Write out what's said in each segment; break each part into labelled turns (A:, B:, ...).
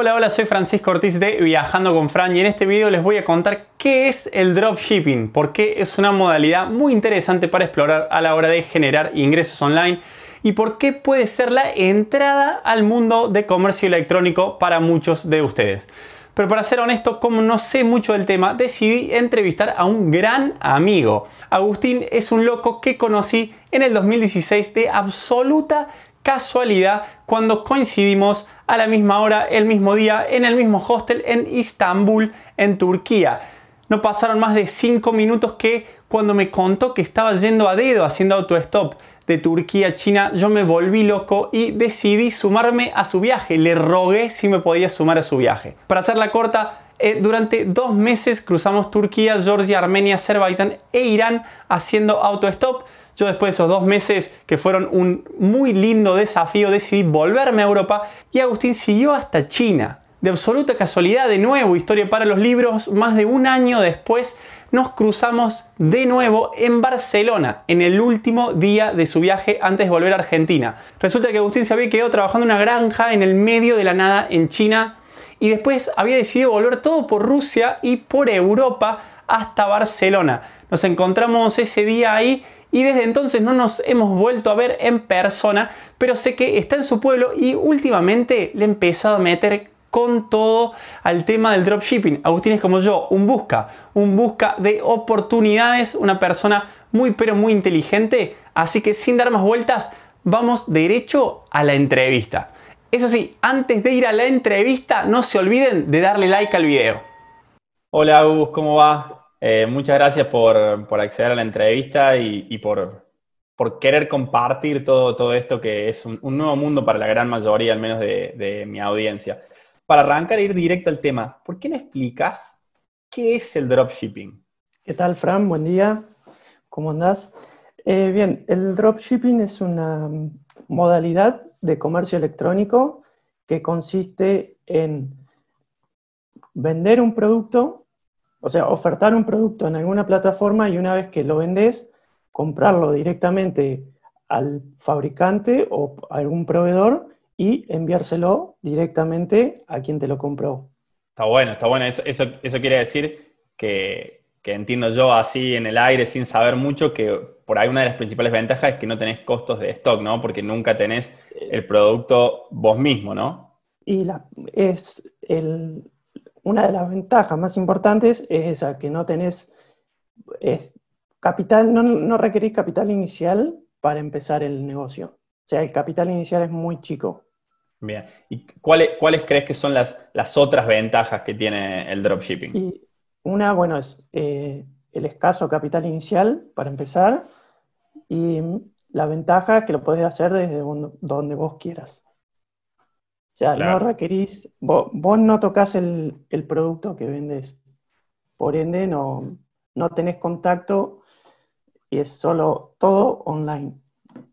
A: Hola, hola, soy Francisco Ortiz de Viajando con Fran y en este video les voy a contar qué es el dropshipping, qué es una modalidad muy interesante para explorar a la hora de generar ingresos online y por qué puede ser la entrada al mundo de comercio electrónico para muchos de ustedes. Pero para ser honesto, como no sé mucho del tema, decidí entrevistar a un gran amigo. Agustín es un loco que conocí en el 2016 de absoluta casualidad cuando coincidimos a la misma hora, el mismo día, en el mismo hostel en Istambul, en Turquía. No pasaron más de 5 minutos que cuando me contó que estaba yendo a dedo haciendo autostop de Turquía a China, yo me volví loco y decidí sumarme a su viaje. Le rogué si me podía sumar a su viaje. Para hacerla corta, eh, durante dos meses cruzamos Turquía, Georgia, Armenia, Azerbaiyán e Irán haciendo autostop yo después de esos dos meses que fueron un muy lindo desafío decidí volverme a Europa y Agustín siguió hasta China. De absoluta casualidad, de nuevo, historia para los libros, más de un año después nos cruzamos de nuevo en Barcelona, en el último día de su viaje antes de volver a Argentina. Resulta que Agustín se había quedado trabajando en una granja en el medio de la nada en China y después había decidido volver todo por Rusia y por Europa hasta Barcelona. Nos encontramos ese día ahí y desde entonces no nos hemos vuelto a ver en persona, pero sé que está en su pueblo y últimamente le he empezado a meter con todo al tema del dropshipping. Agustín es como yo, un busca, un busca de oportunidades, una persona muy pero muy inteligente, así que sin dar más vueltas, vamos derecho a la entrevista. Eso sí, antes de ir a la entrevista, no se olviden de darle like al video. Hola Agus, ¿cómo va? Eh, muchas gracias por, acceder a la entrevista y, por, querer compartir todo, esto que es un, nuevo mundo para la gran mayoría, al menos de, mi audiencia. Para arrancar e ir directo al tema, ¿por qué no explicas qué es el dropshipping?
B: ¿Qué tal, Fran? Buen día. ¿Cómo andás? Eh, bien, el dropshipping es una modalidad de comercio electrónico que consiste en vender un producto o sea, ofertar un producto en alguna plataforma y una vez que lo vendes, comprarlo directamente al fabricante o a algún proveedor y enviárselo directamente a quien te lo compró.
A: Está bueno, está bueno. Eso, quiere decir que, entiendo yo así en el aire sin saber mucho que por ahí una de las principales ventajas es que no tenés costos de stock, ¿no? Porque nunca tenés el producto vos mismo, ¿no?
B: Y es el, una de las ventajas más importantes es esa, que no tenés capital, no, requerís capital inicial para empezar el negocio. O sea, el capital inicial es muy chico.
A: Bien. ¿Y cuáles, crees que son las, otras ventajas que tiene el dropshipping?
B: una, bueno, es eh, el escaso capital inicial, para empezar, y la ventaja es que lo podés hacer desde donde vos quieras. O sea, no requerís, vos, no tocas el, producto que vendes, por ende no, no tenés contacto y es solo todo online,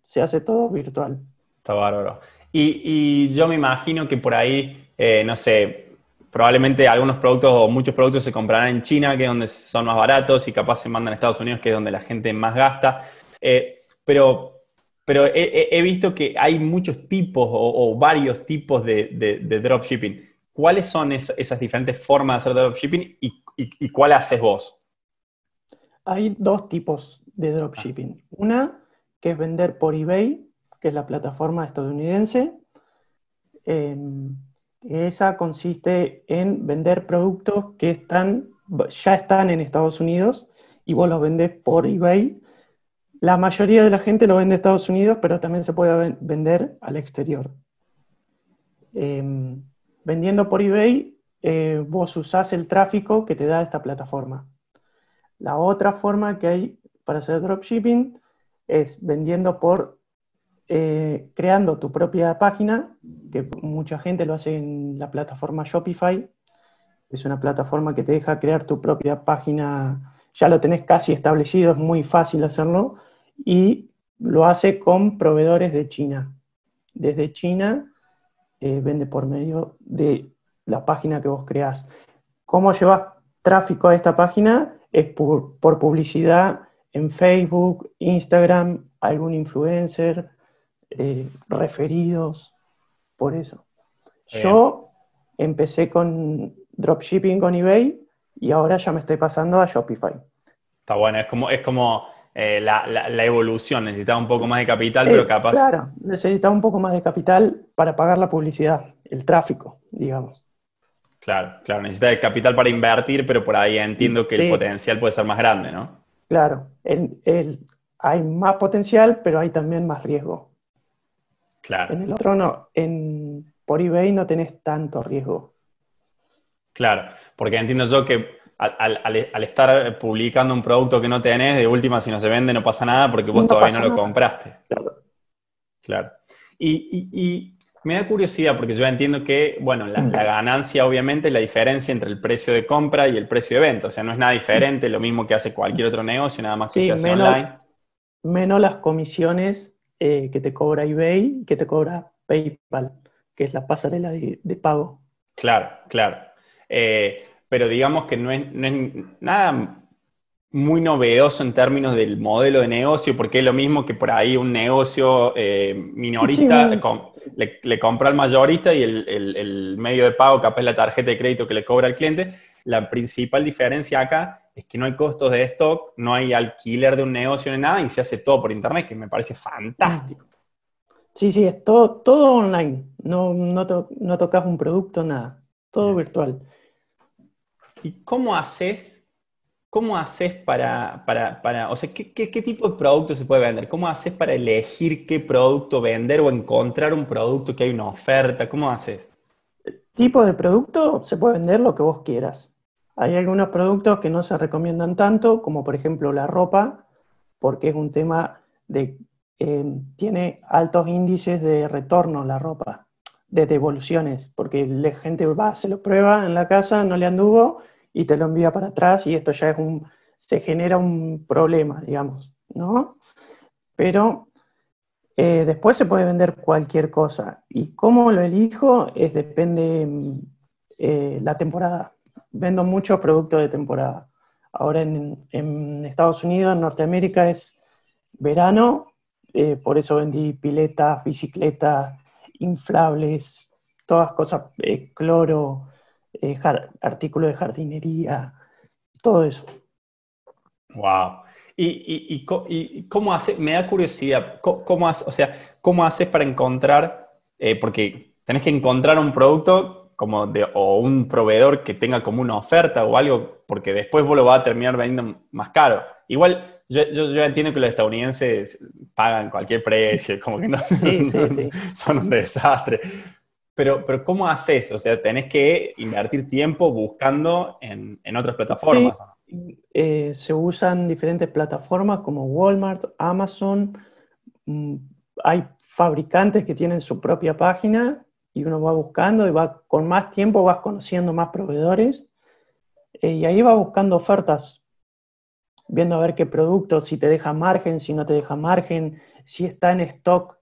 B: se hace todo virtual.
A: Está bárbaro. Y, yo me imagino que por ahí, eh, no sé, probablemente algunos productos o muchos productos se comprarán en China, que es donde son más baratos, y capaz se mandan a Estados Unidos, que es donde la gente más gasta. Eh, pero pero he, visto que hay muchos tipos o, varios tipos de, dropshipping. ¿Cuáles son esas diferentes formas de hacer dropshipping y, cuál haces vos?
B: Hay dos tipos de dropshipping. Una que es vender por eBay, que es la plataforma estadounidense. Em, esa consiste en vender productos que están, ya están en Estados Unidos y vos los vendés por eBay la mayoría de la gente lo vende en Estados Unidos, pero también se puede vender al exterior. Em, vendiendo por eBay, eh, vos usás el tráfico que te da esta plataforma. La otra forma que hay para hacer dropshipping es vendiendo por eh, creando tu propia página, que mucha gente lo hace en la plataforma Shopify. Es una plataforma que te deja crear tu propia página, ya lo tenés casi establecido, es muy fácil hacerlo y lo hace con proveedores de China. Desde China eh, vende por medio de la página que vos creás. ¿Cómo llevas tráfico a esta página? Es por, publicidad en Facebook, Instagram, algún influencer, eh, referidos, por eso. Yo empecé con dropshipping con eBay y ahora ya me estoy pasando a Shopify.
A: Está bueno, es como, es como eh, la, evolución, necesitaba un poco más de capital, pero eh, capaz... Claro,
B: necesitaba un poco más de capital para pagar la publicidad, el tráfico, digamos.
A: Claro, claro, necesita capital para invertir, pero por ahí entiendo que el potencial puede ser más grande, ¿no?
B: Claro, hay más potencial, pero hay también más riesgo.
A: Claro. En el otro
B: no, en, por eBay no tenés tanto riesgo.
A: Claro, porque entiendo yo que al, estar publicando un producto que no tenés, de última, si no se vende, no pasa nada porque vos todavía no lo compraste. Claro. Y, me da curiosidad porque yo entiendo que, bueno, la, mm. ganancia obviamente es la diferencia entre el precio de compra y el precio de venta. O sea, no es nada mm. diferente, lo mismo que hace cualquier otro negocio, nada más que se hace online.
B: Menos las comisiones eh, que te cobra eBay, que te cobra PayPal, que es la pasarela de, pago.
A: Claro, claro. Eh, pero digamos que no es, nada muy novedoso en términos del modelo de negocio, porque es lo mismo que por ahí un negocio eh, minorista le, compra al mayorista y el, medio de pago, capaz la tarjeta de crédito que le cobra al cliente. La principal diferencia acá es que no hay costos de stock, no hay alquiler de un negocio ni nada, y se hace todo por internet, que me parece fantástico.
B: Sí, sí, es todo, todo online. No, no tocas un producto, nada. Todo virtual.
A: ¿Y cómo haces? ¿Cómo haces para, o sea, ¿qué, tipo de producto se puede vender? ¿Cómo haces para elegir qué producto vender o encontrar un producto que hay una oferta? ¿Cómo haces?
B: Tipo de producto se puede vender lo que vos quieras. Hay algunos productos que no se recomiendan tanto, como por ejemplo la ropa, porque es un tema de, eh, tiene altos índices de retorno la ropa de devoluciones, porque la gente va, se lo prueba en la casa, no le anduvo y te lo envía para atrás y esto ya es un, se genera un problema, digamos, ¿no? Pero eh, después se puede vender cualquier cosa y cómo lo elijo es depende de eh, la temporada. Vendo muchos productos de temporada. Ahora en, Estados Unidos, en Norteamérica es verano, eh, por eso vendí piletas, bicicletas, inflables, todas cosas, eh, cloro, eh, artículos de jardinería, todo eso.
A: Wow. ¿Y, cómo hace, Me da curiosidad, ¿cómo, haces, o sea, cómo haces para encontrar, eh, porque tenés que encontrar un producto como o un proveedor que tenga como una oferta o algo, porque después vos lo vas a terminar vendiendo más caro. Igual, yo, entiendo que los estadounidenses pagan cualquier precio, como que no, son un desastre. Pero, pero ¿cómo haces? O sea, tenés que invertir tiempo buscando en, otras plataformas. Eh, se
B: usan diferentes plataformas como Walmart, Amazon. Mm, hay fabricantes que tienen su propia página y uno va buscando y va con más tiempo vas conociendo más proveedores eh, y ahí va buscando ofertas viendo a ver qué producto, si te deja margen, si no te deja margen, si está en stock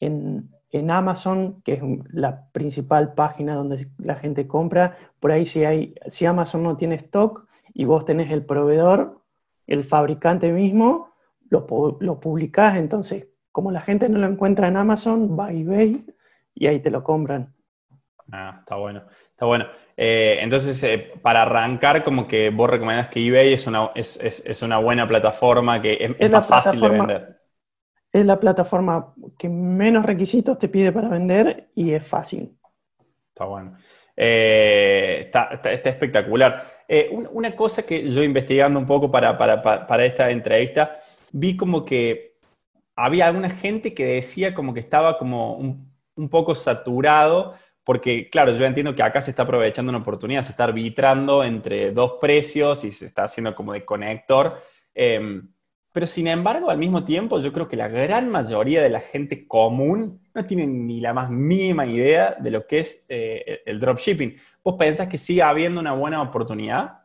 B: en, Amazon, que es la principal página donde la gente compra, por ahí si, hay, si Amazon no tiene stock y vos tenés el proveedor, el fabricante mismo, lo, lo publicás, entonces como la gente no lo encuentra en Amazon, va a eBay y ahí te lo compran.
A: Ah, está bueno, está bueno. Eh, entonces, eh, para arrancar, como que vos recomendás que eBay es una, es, una buena plataforma que es, más fácil de vender.
B: Es la plataforma que menos requisitos te pide para vender y es fácil.
A: Está bueno. Eh, está, espectacular. una cosa que yo investigando un poco para, esta entrevista, vi como que había alguna gente que decía como que estaba como un, un poco saturado porque, claro, yo entiendo que acá se está aprovechando una oportunidad, se está arbitrando entre dos precios y se está haciendo como de conector. Em, pero sin embargo, al mismo tiempo, yo creo que la gran mayoría de la gente común no tiene ni la más mínima idea de lo que es eh, el dropshipping. ¿Vos pensás que sigue habiendo una buena oportunidad?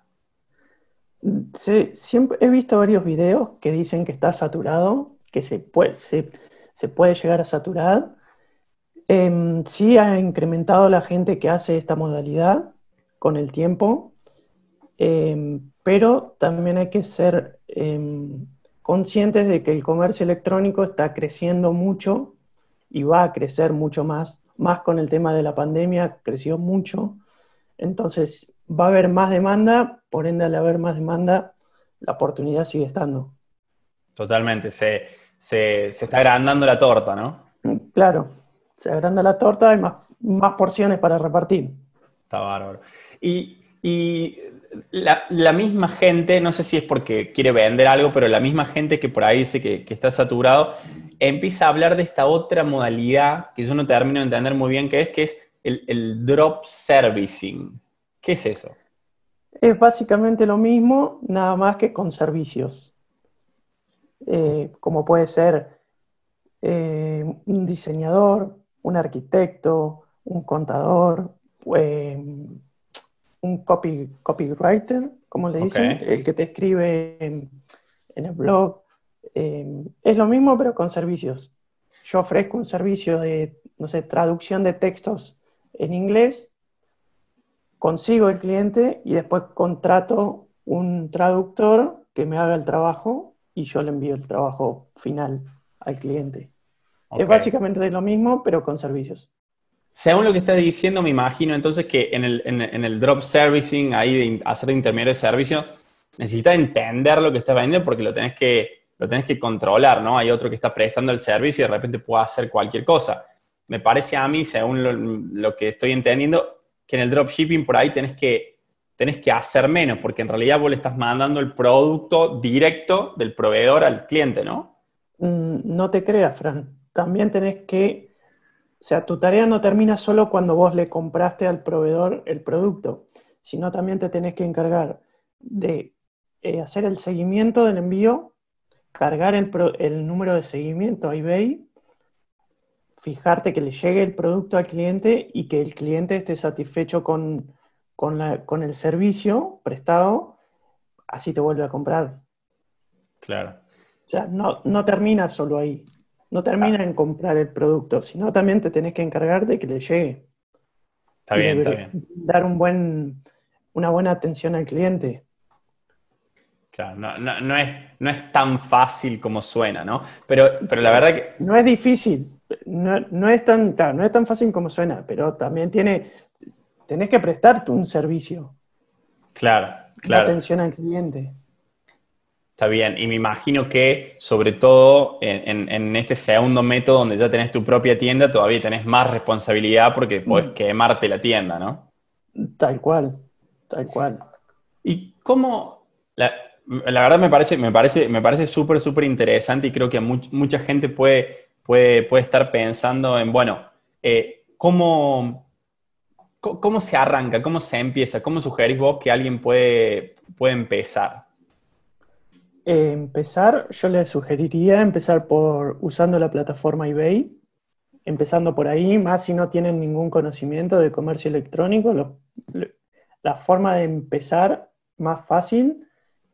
B: Sí, siempre he visto varios videos que dicen que está saturado, que se se puede llegar a saturar, Em, sí ha incrementado la gente que hace esta modalidad con el tiempo, em, pero también hay que ser em, conscientes de que el comercio electrónico está creciendo mucho y va a crecer mucho más, más con el tema de la pandemia, creció mucho, entonces va a haber más demanda, por ende al haber más demanda, la oportunidad sigue estando.
A: Totalmente, se, se está agrandando la torta, ¿no?
B: Claro se agranda la torta, hay más, más porciones para repartir.
A: Está bárbaro. Y, la, misma gente, no sé si es porque quiere vender algo, pero la misma gente que por ahí dice que, está saturado, empieza a hablar de esta otra modalidad que yo no termino de entender muy bien qué es, que es el, drop servicing. ¿Qué es eso?
B: Es básicamente lo mismo, nada más que con servicios. Eh, como puede ser eh, un diseñador, un arquitecto, un contador, em, un copy, copywriter, como le dicen, el que te escribe en, el blog. Em, es lo mismo, pero con servicios. Yo ofrezco un servicio de, no sé, traducción de textos en inglés, consigo el cliente y después contrato un traductor que me haga el trabajo y yo le envío el trabajo final al cliente. Es básicamente lo mismo, pero con servicios.
A: Según lo que estás diciendo, me imagino entonces que en el, drop servicing, ahí de hacer de intermediario de servicio, necesitas entender lo que estás vendiendo porque lo tenés que, lo que controlar, ¿no? Hay otro que está prestando el servicio y de repente puede hacer cualquier cosa. Me parece a mí, según lo, que estoy entendiendo, que en el dropshipping por ahí tenés que, que hacer menos, porque en realidad vos le estás mandando el producto directo del proveedor al cliente, ¿no?
B: Mm, no te creas, Fran también tenés que, o sea, tu tarea no termina solo cuando vos le compraste al proveedor el producto, sino también te tenés que encargar de eh, hacer el seguimiento del envío, cargar el, número de seguimiento a eBay, fijarte que le llegue el producto al cliente y que el cliente esté satisfecho con, el servicio prestado, así te vuelve a comprar. Claro. O sea, no termina solo ahí. No termina en comprar el producto, sino también te tenés que encargar de que le llegue.
A: Está bien, está bien.
B: Dar un buen, una buena atención al cliente.
A: Claro, no, es, no es tan fácil como suena, ¿no? Pero, pero la verdad que...
B: No es difícil, no, es tan, no es tan fácil como suena, pero también tiene, tenés que prestarte un servicio.
A: Claro, claro.
B: atención al cliente.
A: Está bien, y me imagino que sobre todo en, este segundo método donde ya tenés tu propia tienda, todavía tenés más responsabilidad porque podés mm. quemarte la tienda, ¿no?
B: Tal cual, tal cual. ¿Y cómo,
A: la, verdad me parece, me parece, me parece súper, súper interesante y creo que mucha gente puede, puede, estar pensando en, bueno, eh, ¿cómo, ¿cómo se arranca? ¿Cómo se empieza? ¿Cómo sugerís vos que alguien puede, puede empezar?
B: empezar, yo les sugeriría empezar por usando la plataforma eBay, empezando por ahí, más si no tienen ningún conocimiento de comercio electrónico, la forma de empezar más fácil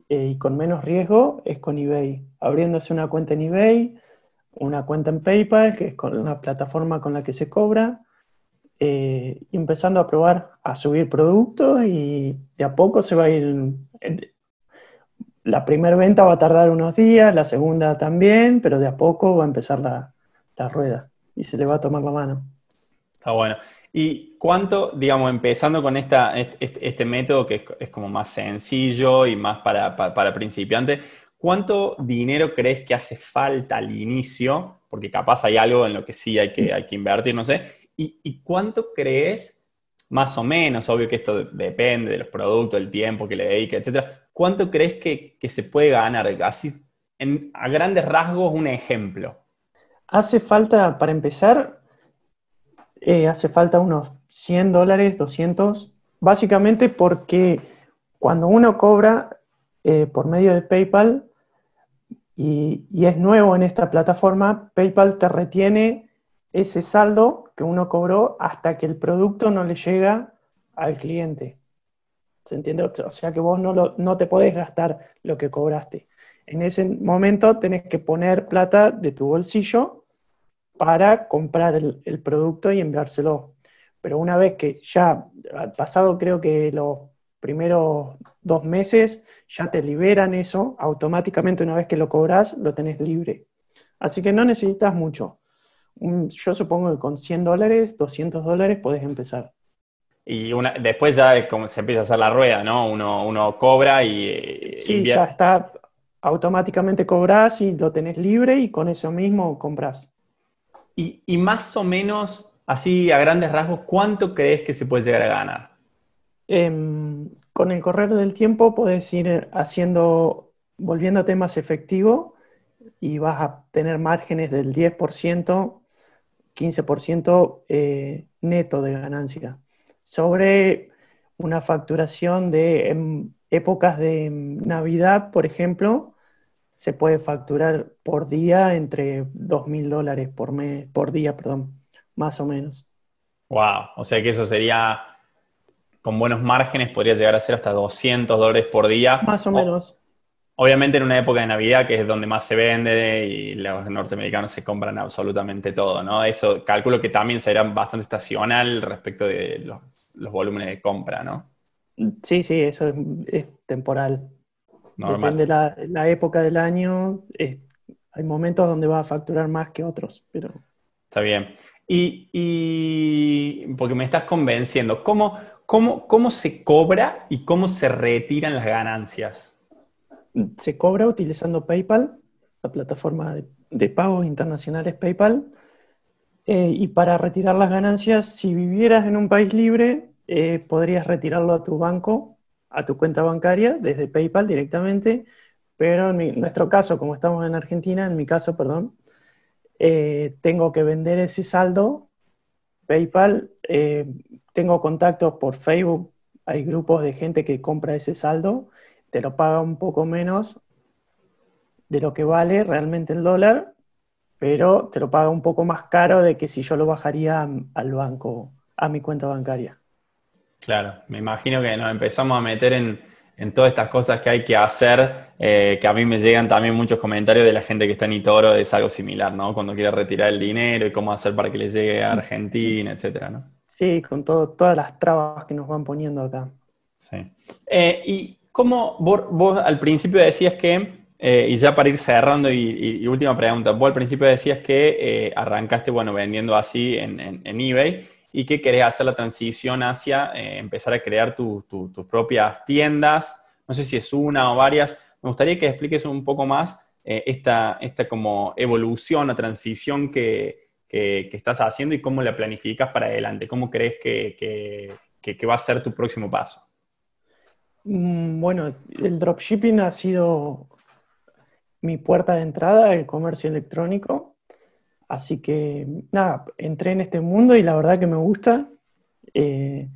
B: eh, y con menos riesgo es con eBay, abriéndose una cuenta en eBay, una cuenta en PayPal, que es con la plataforma con la que se cobra, eh, empezando a probar a subir productos y de a poco se va a ir la primera venta va a tardar unos días, la segunda también, pero de a poco va a empezar la, rueda y se le va a tomar la mano.
A: Está bueno. ¿Y cuánto, digamos, empezando con esta, este, método que es, como más sencillo y más para, para, principiantes, ¿cuánto dinero crees que hace falta al inicio? Porque capaz hay algo en lo que sí hay que, hay que invertir, no sé. ¿Y, ¿Y cuánto crees más o menos, obvio que esto depende de los productos, el tiempo que le dedica, etcétera. ¿Cuánto crees que, se puede ganar? Así, a grandes rasgos, un ejemplo.
B: Hace falta, para empezar, eh, hace falta unos 100 dólares, 200, básicamente porque cuando uno cobra eh, por medio de PayPal y, y es nuevo en esta plataforma, PayPal te retiene ese saldo uno cobró hasta que el producto no le llega al cliente. ¿Se entiende? O sea que vos no, no te podés gastar lo que cobraste. En ese momento tenés que poner plata de tu bolsillo para comprar el, producto y enviárselo. Pero una vez que ya, ha pasado creo que los primeros dos meses, ya te liberan eso, automáticamente una vez que lo cobras, lo tenés libre. Así que no necesitas mucho yo supongo que con 100 dólares, 200 dólares podés empezar.
A: Y después ya como se empieza a hacer la rueda, ¿no? Uno, cobra y... Eh, sí, ya
B: está, automáticamente cobras y lo tenés libre y con eso mismo compras.
A: Y, más o menos, así a grandes rasgos, ¿cuánto crees que se puede llegar a ganar?
B: Em, con el correr del tiempo podés ir haciendo, volviéndote más efectivo y vas a tener márgenes del 10%, 15% eh, neto de ganancia sobre una facturación de épocas de Navidad, por ejemplo, se puede facturar por día entre 2.000 dólares por mes, por día, perdón, más o menos.
A: Wow, o sea que eso sería con buenos márgenes podría llegar a ser hasta 200 dólares por día. Más o menos. Obviamente en una época de Navidad, que es donde más se vende y los norteamericanos se compran absolutamente todo, ¿no? Eso calculo que también será bastante estacional respecto de los, volúmenes de compra, ¿no?
B: Sí, sí, eso es, temporal. Depende la, la época del año, hay momentos donde va a facturar más que otros, pero...
A: Está bien. Y, porque me estás convenciendo, cómo se cobra y cómo se retiran las ganancias?
B: se cobra utilizando PayPal, la plataforma de, pagos internacionales PayPal. Eh, y para retirar las ganancias, si vivieras en un país libre, eh, podrías retirarlo a tu banco, a tu cuenta bancaria, desde PayPal directamente. Pero en, nuestro caso, como estamos en Argentina, en mi caso, perdón, eh, tengo que vender ese saldo PayPal. tengo contactos por Facebook, hay grupos de gente que compra ese saldo te lo paga un poco menos de lo que vale realmente el dólar, pero te lo paga un poco más caro de que si yo lo bajaría al banco, a mi cuenta bancaria.
A: Claro, me imagino que nos empezamos a meter en, todas estas cosas que hay que hacer, eh, que a mí me llegan también muchos comentarios de la gente que está en Itoro, es algo similar, ¿no? Cuando quiere retirar el dinero y cómo hacer para que le llegue a Argentina, etcétera, ¿no?
B: Sí, con todo, todas las trabas que nos van poniendo acá.
A: Sí. Eh, y ¿Cómo vos, al principio decías que, eh, y ya para ir cerrando y, última pregunta, vos al principio decías que eh, arrancaste, bueno, vendiendo así en, eBay y que querés hacer la transición hacia eh, empezar a crear tus propias tiendas, no sé si es una o varias, me gustaría que expliques un poco más esta, esta como evolución o transición que, estás haciendo y cómo la planificas para adelante, cómo crees que, que va a ser tu próximo paso.
B: Mm, bueno, el dropshipping ha sido mi puerta de entrada, el comercio electrónico. Así que nada, entré en este mundo y la verdad que me gusta. Eh,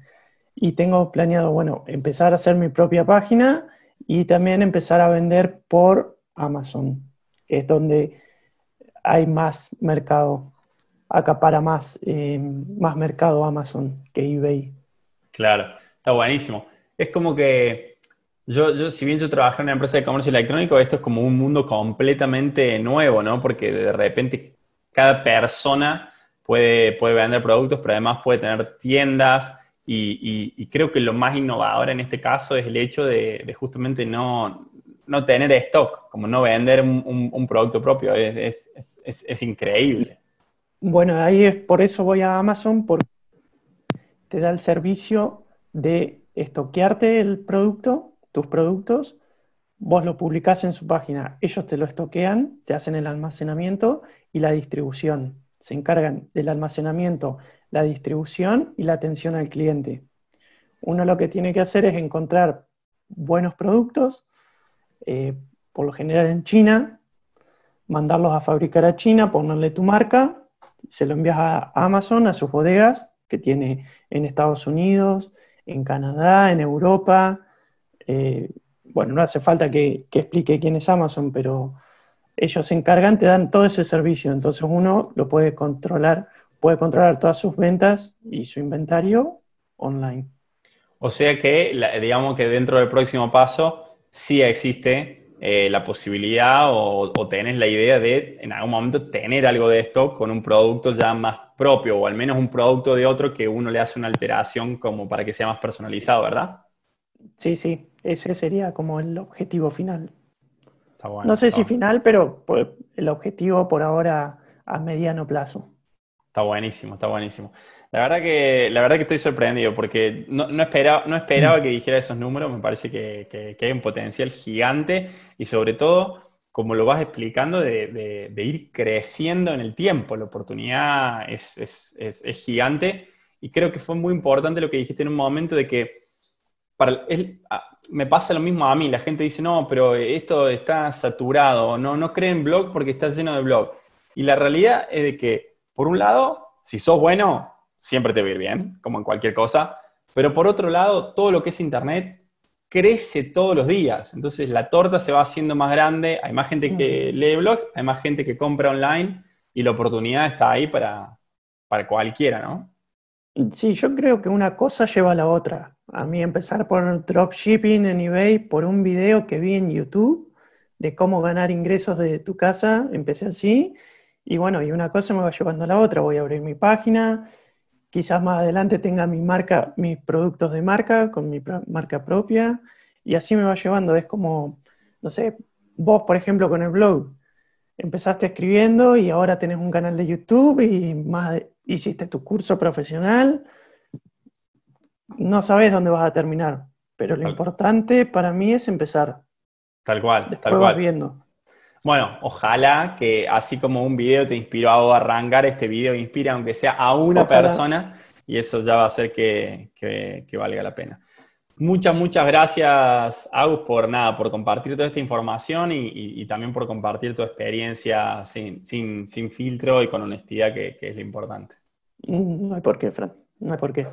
B: y tengo planeado, bueno, empezar a hacer mi propia página y también empezar a vender por Amazon, que es donde hay más mercado, acapara más, eh, más mercado Amazon que eBay.
A: Claro, está buenísimo es como que yo, si bien yo trabajo en una empresa de comercio electrónico, esto es como un mundo completamente nuevo, ¿no? Porque de repente cada persona puede, puede vender productos, pero además puede tener tiendas. Y, creo que lo más innovador en este caso es el hecho de, justamente no, no tener stock, como no vender un, producto propio. es, increíble.
B: Bueno, ahí es por eso voy a Amazon, porque te da el servicio de estoquearte el producto, tus productos, vos lo publicás en su página, ellos te lo estoquean, te hacen el almacenamiento y la distribución. Se encargan del almacenamiento, la distribución y la atención al cliente. Uno lo que tiene que hacer es encontrar buenos productos, eh, por lo general en China, mandarlos a fabricar a China, ponerle tu marca, se lo envías a Amazon, a sus bodegas que tiene en Estados Unidos, en Canadá, en Europa. Eh, bueno, no hace falta que, que, explique quién es Amazon, pero ellos se encargan, te dan todo ese servicio, entonces uno lo puede controlar, puede controlar todas sus ventas y su inventario online.
A: O sea que, digamos que dentro del próximo paso, sí existe eh, la posibilidad o, tenés la idea de en algún momento tener algo de esto con un producto ya más propio o al menos un producto de otro que uno le hace una alteración como para que sea más personalizado, ¿verdad?
B: Sí, sí, ese sería como el objetivo final. no sé si final, pero el objetivo por ahora a mediano plazo.
A: Está buenísimo, está buenísimo. La verdad que, la verdad que estoy sorprendido porque no, no esperaba, no esperaba mm. que dijera esos números, me parece que, que, hay un potencial gigante y sobre todo, como lo vas explicando, de, de, ir creciendo en el tiempo. La oportunidad es, es, es, gigante y creo que fue muy importante lo que dijiste en un momento de que para me pasa lo mismo a mí, la gente dice, no, pero esto está saturado, no, no creen blog porque está lleno de blog. Y la realidad es de que, por un lado, si sos bueno, siempre te va ir bien, como en cualquier cosa. Pero por otro lado, todo lo que es Internet crece todos los días. Entonces la torta se va haciendo más grande, hay más gente que mm. lee blogs, hay más gente que compra online y la oportunidad está ahí para, cualquiera, ¿no?
B: Sí, yo creo que una cosa lleva a la otra. A mí empezar por dropshipping en eBay, por un video que vi en YouTube de cómo ganar ingresos desde tu casa, empecé así. Y bueno, y una cosa me va llevando a la otra. Voy a abrir mi página, quizás más adelante tenga mi marca, mis productos de marca, con mi marca propia, y así me va llevando. Es como, no sé, vos, por ejemplo, con el blog, empezaste escribiendo y ahora tenés un canal de YouTube y más hiciste tu curso profesional. No sabés dónde vas a terminar, pero lo importante para mí es empezar.
A: Tal cual, Después tal cual. Vas viendo. Bueno, ojalá que así como un video te inspiró a arrancar, este video inspira aunque sea a una persona y eso ya va a hacer que, valga la pena. Muchas, muchas gracias, Agus, por nada, por compartir toda esta información y, también por compartir tu experiencia sin, filtro y con honestidad, que, que, es lo importante.
B: Mm, no hay por qué, Fran, no hay por qué.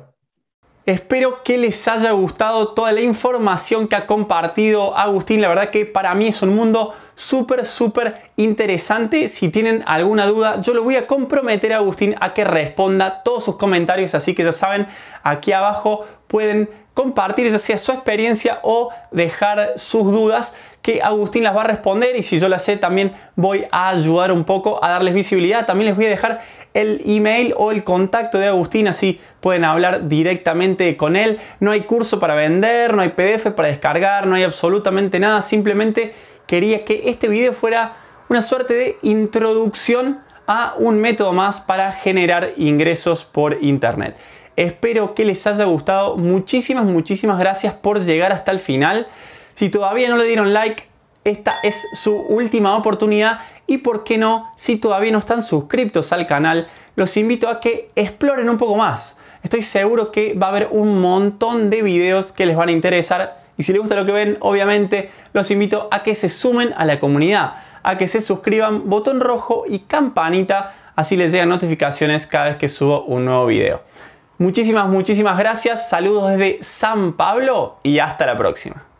A: Espero que les haya gustado toda la información que ha compartido Agustín. La verdad que para mí es un mundo súper, súper interesante. Si tienen alguna duda, yo lo voy a comprometer a Agustín a que responda todos sus comentarios. Así que ya saben, aquí abajo pueden compartir ya sea su experiencia o dejar sus dudas que Agustín las va a responder y si yo las sé también voy a ayudar un poco a darles visibilidad. También les voy a dejar el email o el contacto de Agustín, así pueden hablar directamente con él. No hay curso para vender, no hay PDF para descargar, no hay absolutamente nada, simplemente quería que este video fuera una suerte de introducción a un método más para generar ingresos por internet. Espero que les haya gustado. Muchísimas, muchísimas gracias por llegar hasta el final. Si todavía no le dieron like, esta es su última oportunidad. Y por qué no, si todavía no están suscriptos al canal, los invito a que exploren un poco más. Estoy seguro que va a haber un montón de videos que les van a interesar y si les gusta lo que ven, obviamente los invito a que se sumen a la comunidad, a que se suscriban, botón rojo y campanita, así les llegan notificaciones cada vez que subo un nuevo video. Muchísimas, muchísimas gracias, saludos desde San Pablo y hasta la próxima.